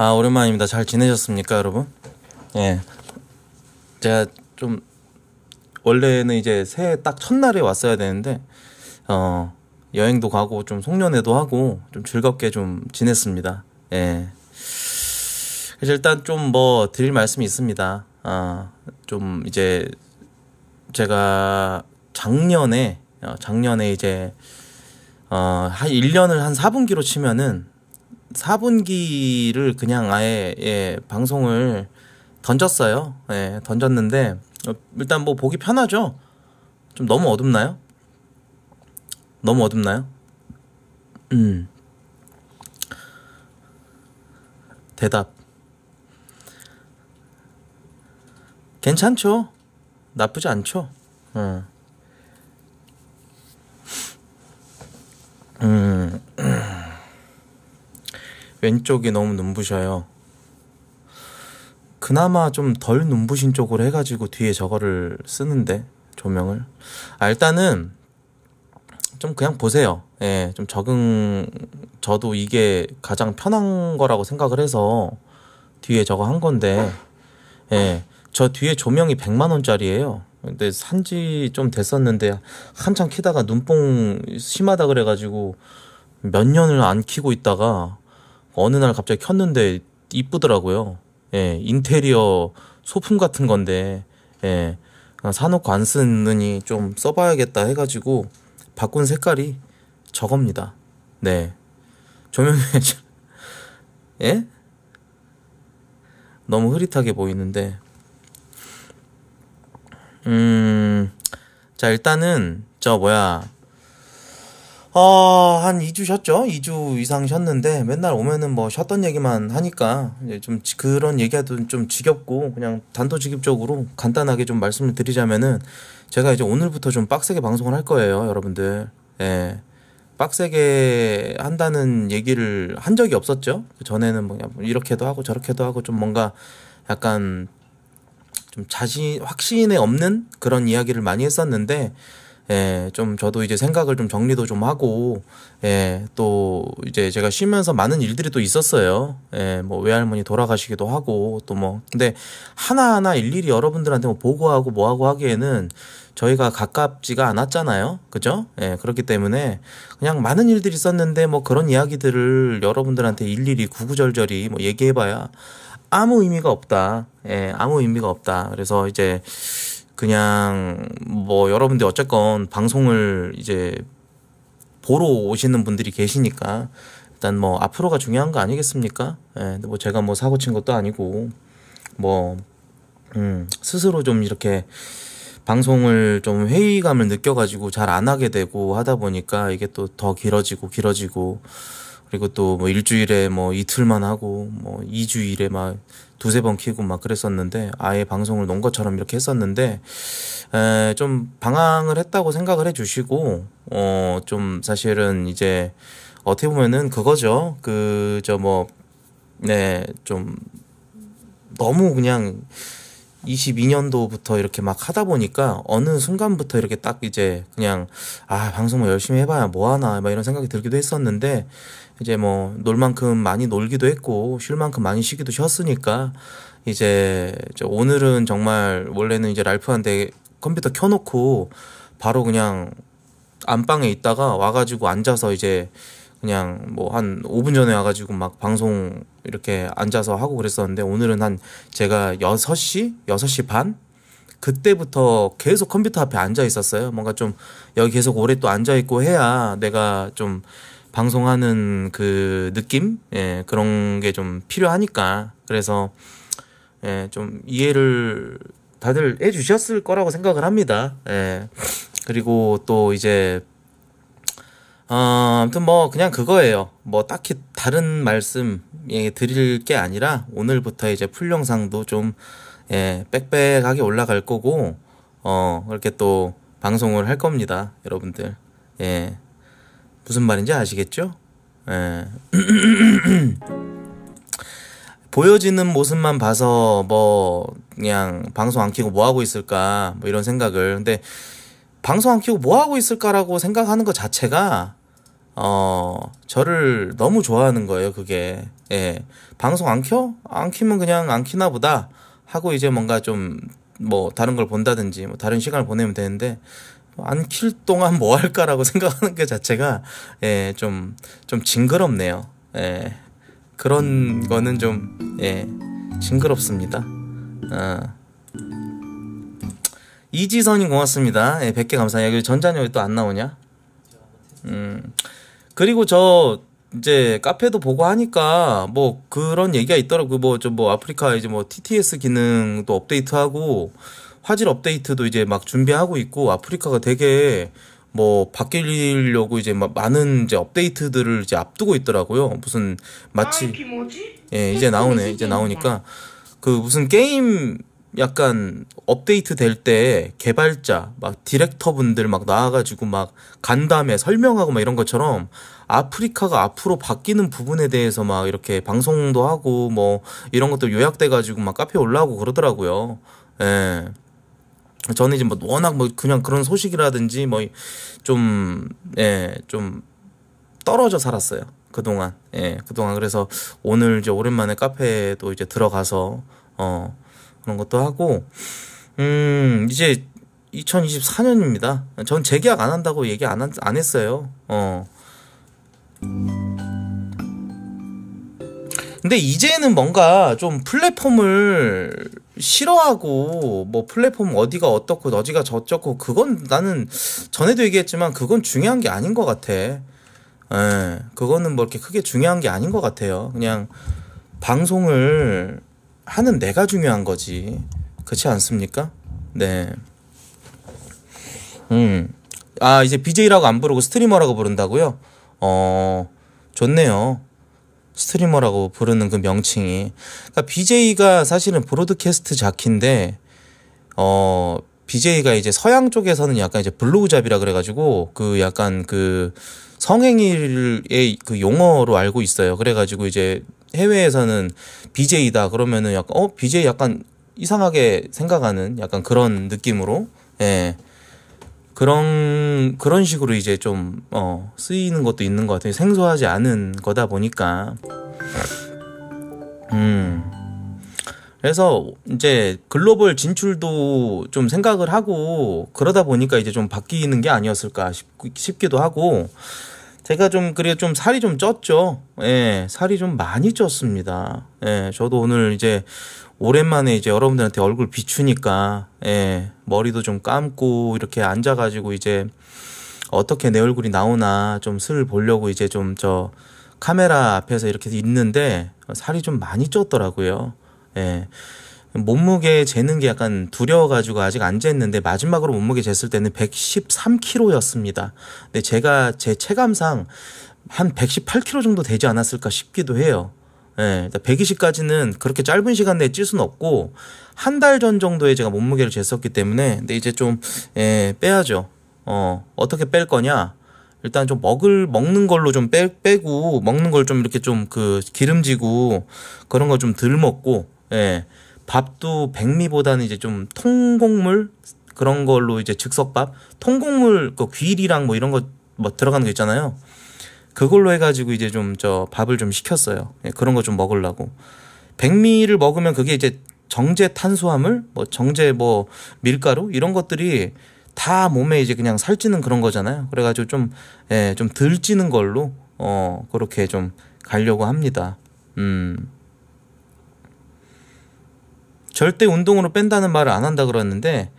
아, 오랜만입니다. 잘 지내셨습니까, 여러분? 예. 제가 좀, 원래는 이제 새해 딱 첫날에 왔어야 되는데, 어, 여행도 가고, 좀 송년회도 하고, 좀 즐겁게 좀 지냈습니다. 예. 그래서 일단 좀 뭐 드릴 말씀이 있습니다. 아, 좀 이제 제가 작년에, 어, 작년에 이제, 어, 한 1년을 한 4분기로 치면은, 4분기를 그냥 아예 예, 방송을 던졌어요. 예, 던졌는데 어, 일단 뭐 보기 편하죠. 좀 너무 어둡나요? 너무 어둡나요? 음. 대답. 괜찮죠? 나쁘지 않죠? 어. 왼쪽이 너무 눈부셔요. 그나마 좀 덜 눈부신 쪽으로 해가지고 뒤에 저거를 쓰는데 조명을 아 일단은 좀 그냥 보세요 예좀 적응 저도 이게 가장 편한 거라고 생각을 해서 뒤에 저거 한 건데 예저 뒤에 조명이 100만 원짜리예요 근데 산지 좀 됐었는데 한참 키다가 눈뽕 심하다 그래가지고 몇 년을 안 키고 있다가 어느 날 갑자기 켰는데 이쁘더라고요. 예, 인테리어 소품 같은 건데, 예, 아, 사놓고 안 쓰느니 좀 써봐야겠다 해가지고 바꾼 색깔이 저겁니다. 네. 조명이, 예? 너무 흐릿하게 보이는데. 음, 자, 일단은, 저, 뭐야, 어, 한 2주 쉬었죠? 2주 이상 쉬었는데 맨날 오면은 뭐 쉬었던 얘기만 하니까 이제 좀 지- 그런 얘기도 좀 지겹고 그냥 단도직입적으로 간단하게 좀 말씀을 드리자면은 제가 이제 오늘부터 좀 빡세게 방송을 할 거예요, 여러분들. 예. 빡세게 한다는 얘기를 한 적이 없었죠. 그 전에는 뭐그 이렇게도 하고 저렇게도 하고 좀 뭔가 약간 좀 자신 확신에 없는 그런 이야기를 많이 했었는데 예, 좀 저도 이제 생각을 좀 정리도 좀 하고, 예, 또 이제 제가 쉬면서 많은 일들이 또 있었어요. 예, 뭐 외할머니 돌아가시기도 하고, 또 뭐. 근데 하나하나 일일이 여러분들한테 뭐 보고하고 뭐하고 하기에는 저희가 가깝지가 않았잖아요. 그죠? 예, 그렇기 때문에 그냥 많은 일들이 있었는데 뭐 그런 이야기들을 여러분들한테 일일이 구구절절히 뭐 얘기해봐야 아무 의미가 없다. 예, 아무 의미가 없다. 그래서 이제 그냥 뭐 여러분들 어쨌건 방송을 이제 보러 오시는 분들이 계시니까 일단 뭐 앞으로가 중요한 거 아니겠습니까? 예, 근데 뭐 제가 뭐 사고 친 것도 아니고 뭐 음, 스스로 좀 이렇게 방송을 좀 회의감을 느껴가지고 잘 안 하게 되고 하다 보니까 이게 또 더 길어지고 길어지고 그리고 또 뭐 일주일에 뭐 이틀만 하고 뭐 이주일에 막 두세 번 키고 막 그랬었는데 아예 방송을 놓은 것처럼 이렇게 했었는데 에, 좀 방황을 했다고 생각을 해주시고 어좀 사실은 이제 어떻게 보면은 그거죠 그 저 뭐 네 좀 너무 그냥 22년도부터 이렇게 막 하다 보니까 어느 순간부터 이렇게 딱 이제 그냥 아 방송 뭐 열심히 해봐야 뭐하나 막 이런 생각이 들기도 했었는데 이제 뭐 놀 만큼 많이 놀기도 했고 쉴 만큼 많이 쉬기도 쉬었으니까 이제 오늘은 정말 원래는 이제 랄프한테 컴퓨터 켜놓고 바로 그냥 안방에 있다가 와가지고 앉아서 이제 그냥 뭐 한 5분 전에 와가지고 막 방송 이렇게 앉아서 하고 그랬었는데 오늘은 한 제가 6시? 6시 반? 그때부터 계속 컴퓨터 앞에 앉아 있었어요. 뭔가 좀 여기 계속 오래 또 앉아 있고 해야 내가 좀 방송하는 그 느낌? 예, 그런 게 좀 필요하니까. 그래서 예, 좀 이해를 다들 해 주셨을 거라고 생각을 합니다. 예. 그리고 또 이제 아, 아무튼 뭐 그냥 그거예요. 뭐 딱히 다른 말씀 드릴 게 아니라 오늘부터 이제 풀 영상도 좀 예, 빽빽하게 올라갈 거고 어, 그렇게또 방송을 할 겁니다. 여러분들. 예. 무슨 말인지 아시겠죠? 예. 보여지는 모습만 봐서 뭐 그냥 방송 안 키고 뭐 하고 있을까 뭐 이런 생각을 근데 방송 안 키고 뭐 하고 있을까라고 생각하는 것 자체가 어, 저를 너무 좋아하는 거예요, 그게. 예. 방송 안 켜? 안 키면 그냥 안 키나 보다 하고 이제 뭔가 좀 뭐 다른 걸 본다든지 뭐 다른 시간을 보내면 되는데 안 킬 동안 뭐 할까라고 생각하는 게 자체가 예, 좀, 좀 징그럽네요. 예. 그런 거는 좀, 예, 징그럽습니다. 아. 이지선님 고맙습니다. 예, 100개 감사해요. 전자녀 왜또안 나오냐? 음. 그리고 저 이제 카페도 보고 하니까 뭐 그런 얘기가 있더라고요. 뭐좀뭐 뭐 아프리카 이제 뭐 TTS 기능도 업데이트하고 화질 업데이트도 이제 막 준비하고 있고 아프리카가 되게 뭐 바뀌려고 이제 막 많은 이제 업데이트들을 이제 앞두고 있더라고요. 무슨 마치 아, 예, 이제 나오네. 이제 음, 음, 음. 나오니까 그 무슨 게임 약간 업데이트 될 때 개발자 막 디렉터 분들 막 나와가지고 막 간담회 설명하고 막 이런 것처럼 아프리카가 앞으로 바뀌는 부분에 대해서 막 이렇게 방송도 하고 뭐 이런 것도 요약돼가지고 막 카페 올라오고 그러더라고요. 예. 저는 이제 뭐 워낙 뭐 그냥 그런 소식이라든지 뭐 좀 예, 좀 떨어져 살았어요. 그동안. 예, 그동안 그래서 오늘 이제 오랜만에 카페에도 이제 들어가서 어 그런 것도 하고 음 이제 2024년입니다. 전 재계약 안 한다고 얘기 안, 한, 안 했어요. 어. 근데 이제는 뭔가 좀 플랫폼을 싫어하고 뭐 플랫폼 어디가 어떻고 어디가 저쩌고 그건 나는 전에도 얘기했지만 그건 중요한 게 아닌 것 같아. 예, 그거는 뭐 이렇게 크게 중요한 게 아닌 것 같아요. 그냥 방송을 하는 내가 중요한 거지. 그렇지 않습니까? 네. 음. 아, 이제 BJ라고 안 부르고 스트리머라고 부른다고요? 어, 좋네요. 스트리머라고 부르는 그 명칭이. 그러니까 BJ가 사실은 브로드캐스트 자키인데, 어, BJ가 이제 서양 쪽에서는 약간 이제 블로우잡이라 그래가지고, 그 약간 그 성행위의 그 용어로 알고 있어요. 그래가지고 이제 해외에서는 BJ다 그러면은 약간 어 BJ 약간 이상하게 생각하는 약간 그런 느낌으로 예 그런 그런 식으로 이제 좀 어, 쓰이는 것도 있는 것 같아요 생소하지 않은 거다 보니까 음 그래서 이제 글로벌 진출도 좀 생각을 하고 그러다 보니까 이제 좀 바뀌는 게 아니었을까 싶, 싶기도 하고 제가 좀 그래 좀 살이 좀 쪘죠. 예, 살이 좀 많이 쪘습니다. 예, 저도 오늘 이제 오랜만에 이제 여러분들한테 얼굴 비추니까 예, 머리도 좀 감고 이렇게 앉아 가지고 이제 어떻게 내 얼굴이 나오나 좀 슬 보려고 이제 좀 저 카메라 앞에서 이렇게 있는데 살이 좀 많이 쪘더라고요. 예. 몸무게 재는 게 약간 두려워가지고 아직 안 쟀는데 마지막으로 몸무게 쟀을 때는 113kg였습니다. 근데 제가 제 체감상 한 118kg 정도 되지 않았을까 싶기도 해요. 예, 120까지는 그러니까 그렇게 짧은 시간 내에 찔 수는 없고 한 달 전 정도에 제가 몸무게를 쟀었기 때문에 근데 이제 좀 예, 빼야죠. 어, 어떻게 뺄 거냐? 일단 좀 먹을 먹는 걸로 좀 빼, 빼고 먹는 걸 좀 이렇게 좀 그 기름지고 그런 거좀덜 먹고 예. 밥도 백미보다는 이제 좀 통곡물 그런 걸로 이제 즉석밥 통곡물 그 귀리랑 뭐 이런 거 뭐 들어가는 거 있잖아요. 그걸로 해가지고 이제 좀 저 밥을 좀 시켰어요. 예, 그런 거 좀 먹으려고. 백미를 먹으면 그게 이제 정제 탄수화물, 뭐 정제 뭐 밀가루 이런 것들이 다 몸에 이제 그냥 살찌는 그런 거잖아요. 그래가지고 좀, 예, 좀덜 찌는 걸로, 어, 그렇게 좀 가려고 합니다. 음. 절대 운동으로 뺀다는 말을 안 한다 그러는데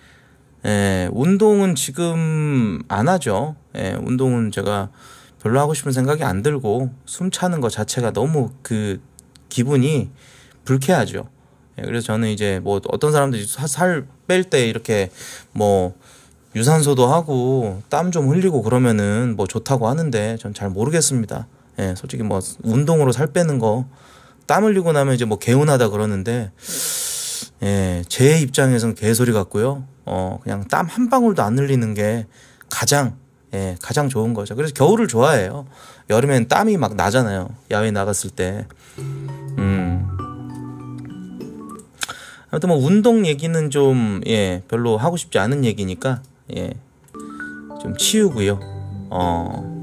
예, 운동은 지금 안 하죠. 예, 운동은 제가 별로 하고 싶은 생각이 안 들고 숨 차는 것 자체가 너무 그 기분이 불쾌하죠. 예, 그래서 저는 이제 뭐 어떤 사람들이 살 뺄 때 이렇게 뭐 유산소도 하고 땀 좀 흘리고 그러면은 뭐 좋다고 하는데 전 잘 모르겠습니다. 예, 솔직히 뭐 운동으로 살 빼는 거 땀 흘리고 나면 이제 뭐 개운하다 그러는데 예, 제 입장에선 개소리 같고요. 어, 그냥 땀 한 방울도 안 흘리는 게 가장, 예, 가장 좋은 거죠. 그래서 겨울을 좋아해요. 여름엔 땀이 막 나잖아요. 야외 나갔을 때. 음. 아무튼 뭐 운동 얘기는 좀, 예, 별로 하고 싶지 않은 얘기니까, 예, 좀 치우고요. 어.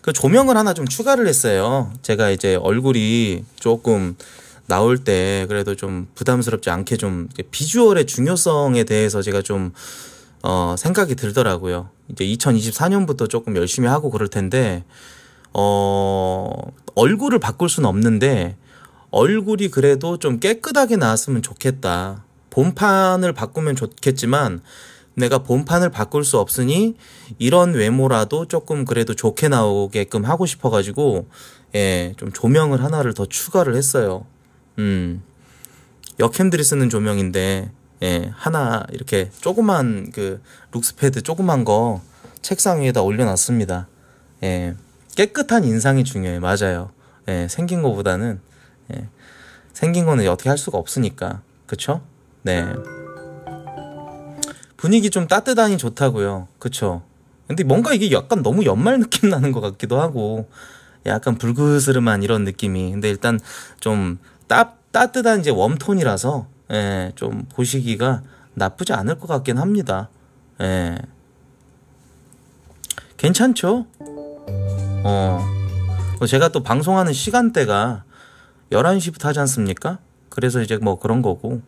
그 조명을 하나 좀 추가를 했어요. 제가 이제 얼굴이 조금 나올 때 그래도 좀 부담스럽지 않게 좀 비주얼의 중요성에 대해서 제가 좀 어, 생각이 들더라고요. 이제 2024년부터 조금 열심히 하고 그럴 텐데 어, 얼굴을 바꿀 수는 없는데 얼굴이 그래도 좀 깨끗하게 나왔으면 좋겠다. 본판을 바꾸면 좋겠지만 내가 본판을 바꿀 수 없으니 이런 외모라도 조금 그래도 좋게 나오게끔 하고 싶어가지고 예, 좀 조명을 하나를 더 추가를 했어요. 음, 역캠들이 쓰는 조명인데 예, 하나 이렇게 조그만 그 룩스패드 조그만 거 책상 위에다 올려놨습니다. 예, 깨끗한 인상이 중요해 맞아요. 예, 생긴 거보다는 예, 생긴 거는 어떻게 할 수가 없으니까 그쵸? 네 분위기 좀 따뜻하니 좋다고요. 그쵸? 근데 뭔가 이게 약간 너무 연말 느낌 나는 것 같기도 하고 약간 불그스름한 이런 느낌이 근데 일단 좀 따, 따뜻한 이제 웜톤이라서 예, 좀 보시기가 나쁘지 않을 것 같긴 합니다. 예. 괜찮죠? 어. 어 제가 또 방송하는 시간대가 11시부터 하지 않습니까? 그래서 이제 뭐 그런 거고.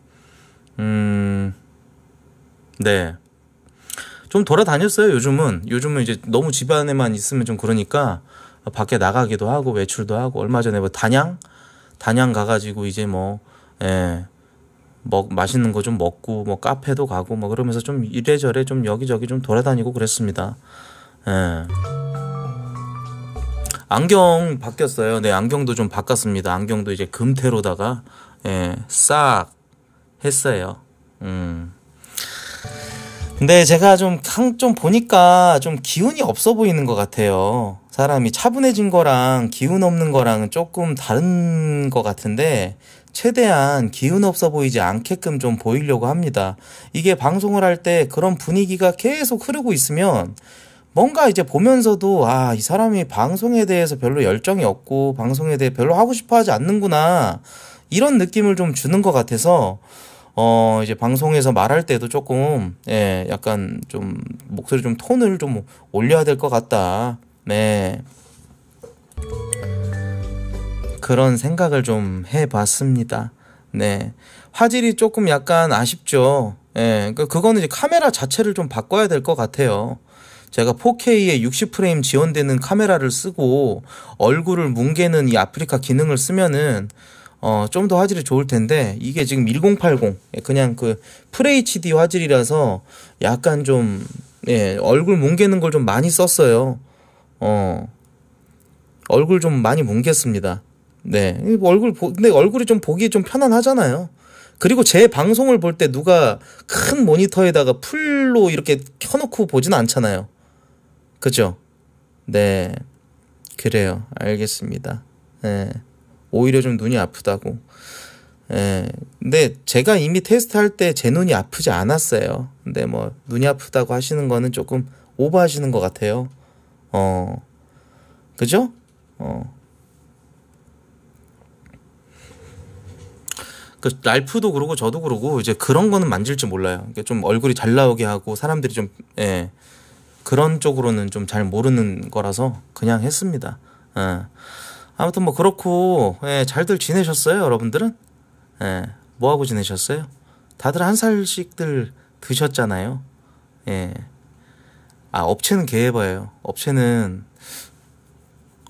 음. 네. 좀 돌아다녔어요, 요즘은. 요즘은 이제 너무 집안에만 있으면 좀 그러니까 밖에 나가기도 하고 외출도 하고 얼마 전에 뭐 단양 단양 가가지고 이제 뭐, 예, 먹, 맛있는 거 좀 먹고, 뭐 카페도 가고, 뭐 그러면서 좀 이래저래 좀 여기저기 좀 돌아다니고 그랬습니다. 예. 안경 바뀌었어요. 네, 안경도 좀 바꿨습니다. 안경도 이제 금테로다가, 예, 싹 했어요. 음. 근데 제가 좀, 좀 보니까 좀 기운이 없어 보이는 것 같아요. 사람이 차분해진 거랑 기운 없는 거랑은 조금 다른 것 같은데 최대한 기운 없어 보이지 않게끔 좀 보이려고 합니다. 이게 방송을 할 때 그런 분위기가 계속 흐르고 있으면 뭔가 이제 보면서도 아, 이 사람이 방송에 대해서 별로 열정이 없고 방송에 대해 별로 하고 싶어 하지 않는구나. 이런 느낌을 좀 주는 것 같아서 어, 이제 방송에서 말할 때도 조금, 예, 약간 좀, 목소리 좀 톤을 좀 올려야 될 것 같다. 네. 그런 생각을 좀 해봤습니다. 네. 화질이 조금 약간 아쉽죠. 예. 네. 그거는 이제 카메라 자체를 좀 바꿔야 될 것 같아요. 제가 4K에 60프레임 지원되는 카메라를 쓰고 얼굴을 뭉개는 이 아프리카 기능을 쓰면은 어, 좀 더 화질이 좋을 텐데 이게 지금 1080 예, 그냥 그 FHD 화질이라서 약간 좀 예, 얼굴 뭉개는 걸 좀 많이 썼어요. 어, 얼굴 좀 많이 뭉갰습니다. 네. 얼굴, 보, 근데 얼굴이 좀 보기 에좀 편안하잖아요. 그리고 제 방송을 볼 때 누가 큰 모니터에다가 풀로 이렇게 켜놓고 보진 않잖아요. 그죠? 네. 그래요. 알겠습니다. 네. 오히려 좀 눈이 아프다고. 예. 근데 제가 이미 테스트할 때 제 눈이 아프지 않았어요. 근데 뭐 눈이 아프다고 하시는 거는 조금 오버하시는 것 같아요. 어, 그죠? 어. 그 랄프도 그러고 저도 그러고 이제 그런 거는 만질 줄 몰라요. 좀 얼굴이 잘 나오게 하고 사람들이 좀 예. 그런 쪽으로는 좀 잘 모르는 거라서 그냥 했습니다. 예. 아무튼 뭐 그렇고 예, 잘들 지내셨어요, 여러분들은? 예. 뭐 하고 지내셨어요? 다들 한 살씩들 드셨잖아요. 예. 아, 업체는 개해봐요. 업체는,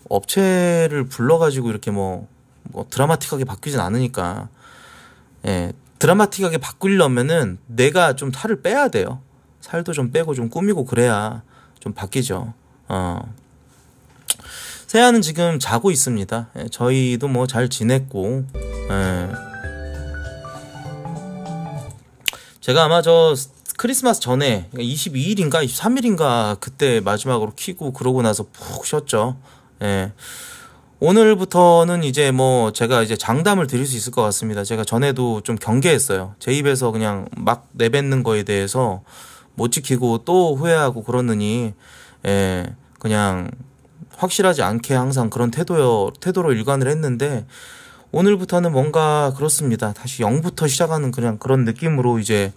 업체를 불러가지고 이렇게 뭐, 뭐 드라마틱하게 바뀌진 않으니까. 예, 드라마틱하게 바꾸려면은 내가 좀 살을 빼야 돼요. 살도 좀 빼고 좀 꾸미고 그래야 좀 바뀌죠. 어. 세아는 지금 자고 있습니다. 예, 저희도 뭐 잘 지냈고, 예. 제가 아마 저 크리스마스 전에 22일인가 그러니까 23일인가 그때 마지막으로 키고 그러고 나서 푹 쉬었죠. 예. 오늘부터는 이제 뭐 제가 이제 장담을 드릴 수 있을 것 같습니다. 제가 전에도 좀 경계했어요. 제 입에서 그냥 막 내뱉는 거에 대해서 못 지키고 또 후회하고 그러느니 예, 그냥 확실하지 않게 항상 그런 태도요 태도로 일관을 했는데 오늘부터는 뭔가 그렇습니다. 다시 0부터 시작하는 그냥 그런 느낌으로 이제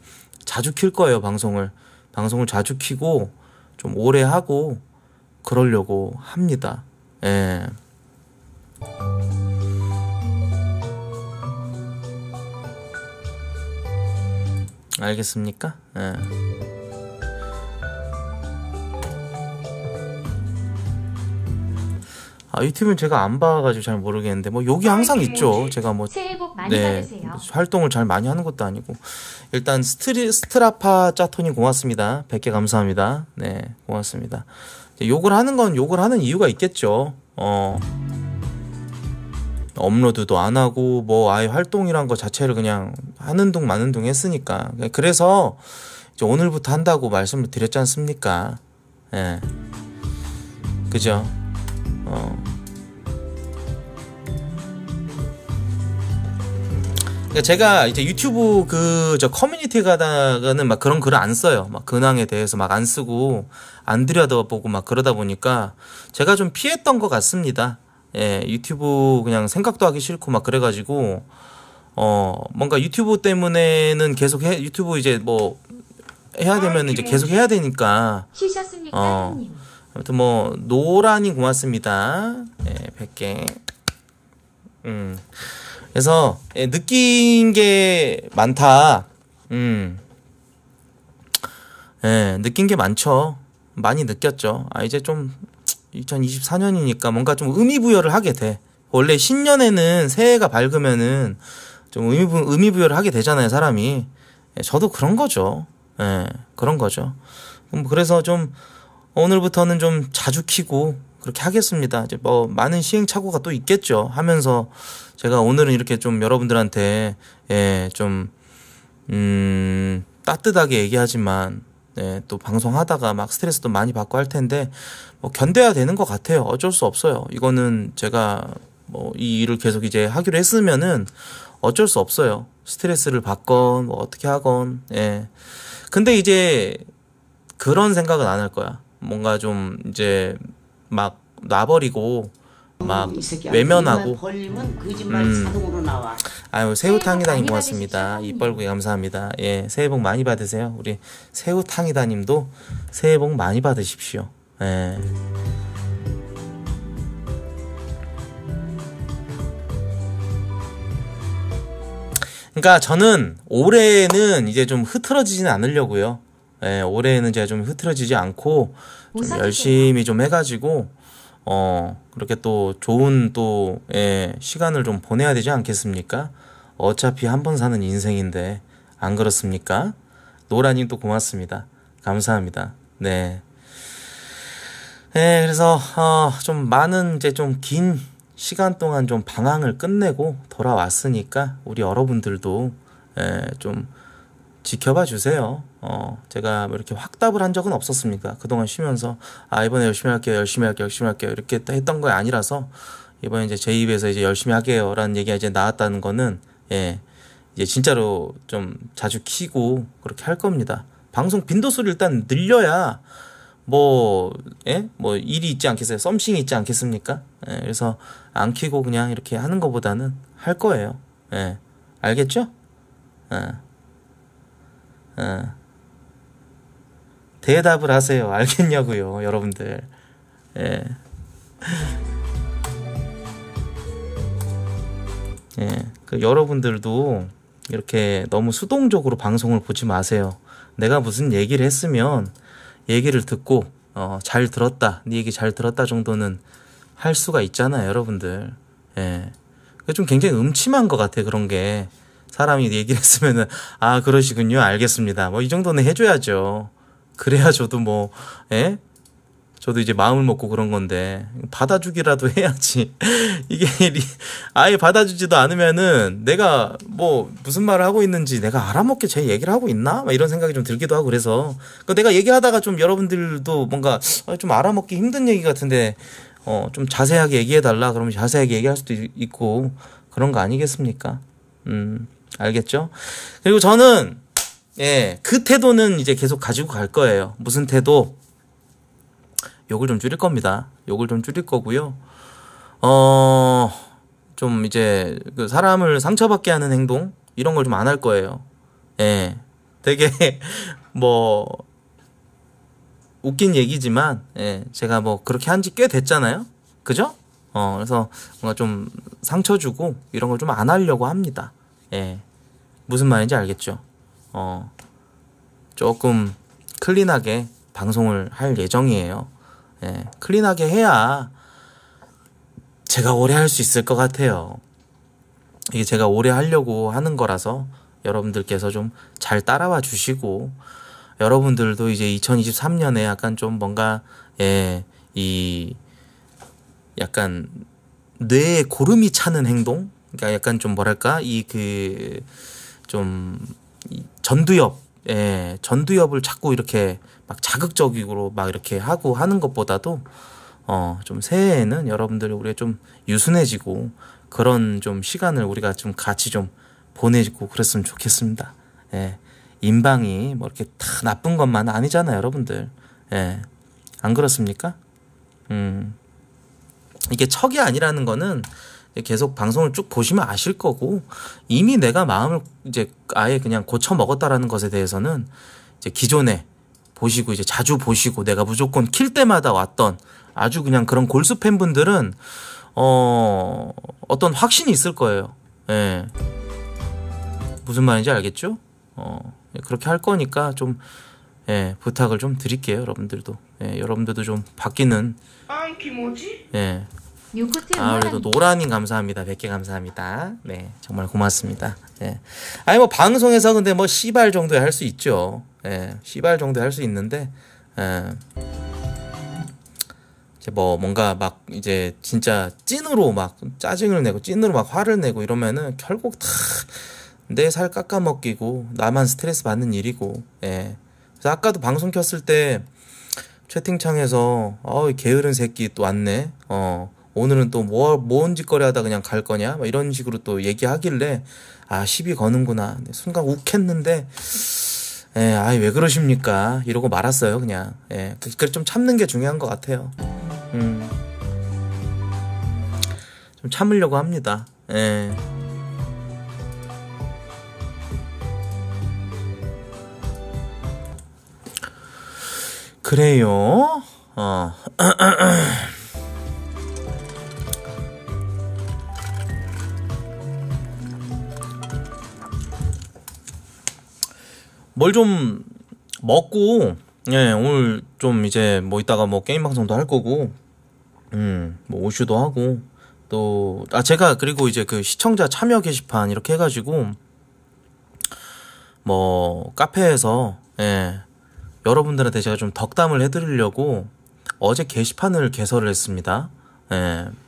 자주 킬 거예요, 방송을. 방송을 자주 키고 좀 오래 하고 그러려고 합니다. 예. 알겠습니까? 예. 아, 이 팀은 제가 안 봐가지고 잘 모르겠는데 뭐 여기 아, 항상 네. 있죠. 네. 제가 뭐 네, 활동을 잘 많이 하는 것도 아니고 일단 스트리, 스트라파 짜토님 고맙습니다. 100개 감사합니다. 네 고맙습니다. 욕을 하는 건 욕을 하는 이유가 있겠죠. 어 업로드도 안 하고 뭐 아예 활동이란 거 자체를 그냥 하는 둥 마는 둥 했으니까 그래서 이제 오늘부터 한다고 말씀을 드렸지 않습니까? 예. 네. 그죠? 어. 그러니까 제가 이제 유튜브 그 저 커뮤니티 가다가는 막 그런 글을 안 써요. 막 근황에 대해서 막 안 쓰고 안 들여다보고 막 그러다 보니까 제가 좀 피했던 것 같습니다. 예, 유튜브 그냥 생각도 하기 싫고 막 그래가지고 어 뭔가 유튜브 때문에는 계속 해, 유튜브 이제 뭐 해야 아, 되면 이제 네. 계속 해야 되니까 어 아무튼 뭐 노란이 고맙습니다. 예, 100개. 음. 그래서 예, 느낀 게 많다. 음. 예, 느낀 게 많죠. 많이 느꼈죠. 아 이제 좀 2024년이니까 뭔가 좀 의미 부여를 하게 돼. 원래 신년에는 새해가 밝으면은 좀 의미, 부, 의미 부여를 하게 되잖아요, 사람이. 예, 저도 그런 거죠. 예, 그런 거죠. 그래서 좀 오늘부터는 좀 자주 키고 그렇게 하겠습니다. 이제 뭐 많은 시행착오가 또 있겠죠. 하면서 제가 오늘은 이렇게 좀 여러분들한테 예, 좀 음, 따뜻하게 얘기하지만 예, 또 방송하다가 막 스트레스도 많이 받고 할 텐데 뭐 견뎌야 되는 것 같아요. 어쩔 수 없어요. 이거는 제가 뭐 이 일을 계속 이제 하기로 했으면은 어쩔 수 없어요. 스트레스를 받건 뭐 어떻게 하건 예. 근데 이제 그런 생각은 안 할 거야. 뭔가 좀 이제 막 놔버리고 막 외면하고 벌리면 거짓말 음. 자동으로 나와. 아유 새우탕이다님 고맙습니다. 이빨구이 감사합니다. 예 새해 복 많이 받으세요. 우리 새우탕이다님도 새해 복 많이 받으십시오. 예. 그러니까 저는 올해는 이제 좀 흐트러지진 않으려고요. 예, 올해에는 제가 좀 흐트러지지 않고 좀 열심히 좀 해가지고 어 그렇게 또 좋은 또 예, 시간을 좀 보내야 되지 않겠습니까? 어차피 한 번 사는 인생인데 안 그렇습니까? 노라님 또 고맙습니다. 감사합니다. 네. 네, 그래서 어, 좀 많은 이제 좀 긴 시간 동안 좀 방황을 끝내고 돌아왔으니까 우리 여러분들도 예, 좀 지켜봐 주세요. 어, 제가 뭐 이렇게 확답을 한 적은 없었습니다. 그동안 쉬면서, 아, 이번에 열심히 할게요, 열심히 할게요, 열심히 할게요. 이렇게 했던 거 아니라서, 이번에 이제 제 입에서 이제 열심히 하게요. 라는 얘기가 이제 나왔다는 거는, 예, 이제 진짜로 좀 자주 키고 그렇게 할 겁니다. 방송 빈도수를 일단 늘려야, 뭐, 예? 뭐, 일이 있지 않겠어요? 썸씽이 있지 않겠습니까? 예, 그래서 안 키고 그냥 이렇게 하는 것보다는 할 거예요. 예. 알겠죠? 예. 예. 대답을 하세요. 알겠냐고요, 여러분들. 예. 예. 그 여러분들도 이렇게 너무 수동적으로 방송을 보지 마세요. 내가 무슨 얘기를 했으면 얘기를 듣고 어, 잘 들었다. 네 얘기 잘 들었다 정도는 할 수가 있잖아요, 여러분들. 예. 좀 굉장히 음침한 것 같아, 그런 게. 사람이 얘기를 했으면은, 아, 그러시군요. 알겠습니다. 뭐, 이 정도는 해줘야죠. 그래야 저도 뭐, 예? 저도 이제 마음을 먹고 그런 건데, 받아주기라도 해야지. 이게, 아예 받아주지도 않으면은 내가 뭐 무슨 말을 하고 있는지 내가 알아먹게 제 얘기를 하고 있나? 막 이런 생각이 좀 들기도 하고 그래서. 그러니까 내가 얘기하다가 좀 여러분들도 뭔가 아, 좀 알아먹기 힘든 얘기 같은데, 어, 좀 자세하게 얘기해달라. 그러면 자세하게 얘기할 수도 있고, 그런 거 아니겠습니까? 음, 알겠죠? 그리고 저는 예, 그 태도는 이제 계속 가지고 갈 거예요. 무슨 태도? 욕을 좀 줄일 겁니다. 욕을 좀 줄일 거고요. 어, 좀 이제 그 사람을 상처받게 하는 행동 이런 걸 좀 안 할 거예요. 예, 되게 뭐 웃긴 얘기지만 예, 제가 뭐 그렇게 한 지 꽤 됐잖아요. 그죠? 어, 그래서 뭔가 좀 상처 주고 이런 걸 좀 안 하려고 합니다. 예. 무슨 말인지 알겠죠? 어, 조금 클린하게 방송을 할 예정이에요. 예, 클린하게 해야 제가 오래 할 수 있을 것 같아요. 이게 제가 오래 하려고 하는 거라서 여러분들께서 좀 잘 따라와 주시고 여러분들도 이제 2023년에 약간 좀 뭔가 예, 이 약간 뇌에 고름이 차는 행동? 그러니까 약간 좀 뭐랄까? 이그좀 전두엽, 예, 전두엽을 자꾸 이렇게 막 자극적으로 막 이렇게 하고 하는 것보다도 어, 좀 새해에는 여러분들이 우리가 좀 유순해지고 그런 좀 시간을 우리가 좀 같이 좀 보내고 그랬으면 좋겠습니다. 예. 인방이 뭐 이렇게 다 나쁜 것만 아니잖아요, 여러분들. 예. 안 그렇습니까? 음. 이게 척이 아니라는 거는 계속 방송을 쭉 보시면 아실 거고 이미 내가 마음을 이제 아예 그냥 고쳐 먹었다라는 것에 대해서는 이제 기존에 보시고 이제 자주 보시고 내가 무조건 킬 때마다 왔던 아주 그냥 그런 골수 팬분들은 어 어떤 확신이 있을 거예요. 예. 무슨 말인지 알겠죠? 어 예, 그렇게 할 거니까 좀 예, 부탁을 좀 드릴게요, 여러분들도. 예, 여러분들도 좀 바뀌는 아이 뭐지? 예. 아, 그래도 노란님 감사합니다. 100개 감사합니다. 네, 정말 고맙습니다. 네. 아니, 뭐, 방송에서 근데 뭐, 시발 정도에 할 수 있죠. 예, 네, 씨발 정도에 할수 있는데, 예. 이제 뭐, 뭔가 막, 이제, 진짜 찐으로 막, 짜증을 내고, 찐으로 막 화를 내고 이러면은, 결국 다, 내 살 깎아먹기고, 나만 스트레스 받는 일이고, 예. 그래서 아까도 방송 켰을 때, 채팅창에서, 어이, 게으른 새끼 또 왔네, 어. 오늘은 또 뭐, 뭔 짓거리 하다 그냥 갈 거냐? 막 이런 식으로 또 얘기하길래, 아, 시비 거는구나. 순간 욱했는데, 예, 아왜 그러십니까? 이러고 말았어요, 그냥. 예, 그걸 그 좀 참는 게 중요한 것 같아요. 음. 좀 참으려고 합니다. 예. 그래요? 어. 뭘좀 먹고 예 오늘 좀 이제 뭐 이따가 뭐 게임 방송도 할 거고 음 뭐 오슈도 하고 또 아 제가 그리고 이제 그 시청자 참여 게시판 이렇게 해가지고 뭐 카페에서 예 여러분들한테 제가 좀 덕담을 해드리려고 어제 게시판을 개설을 했습니다. 예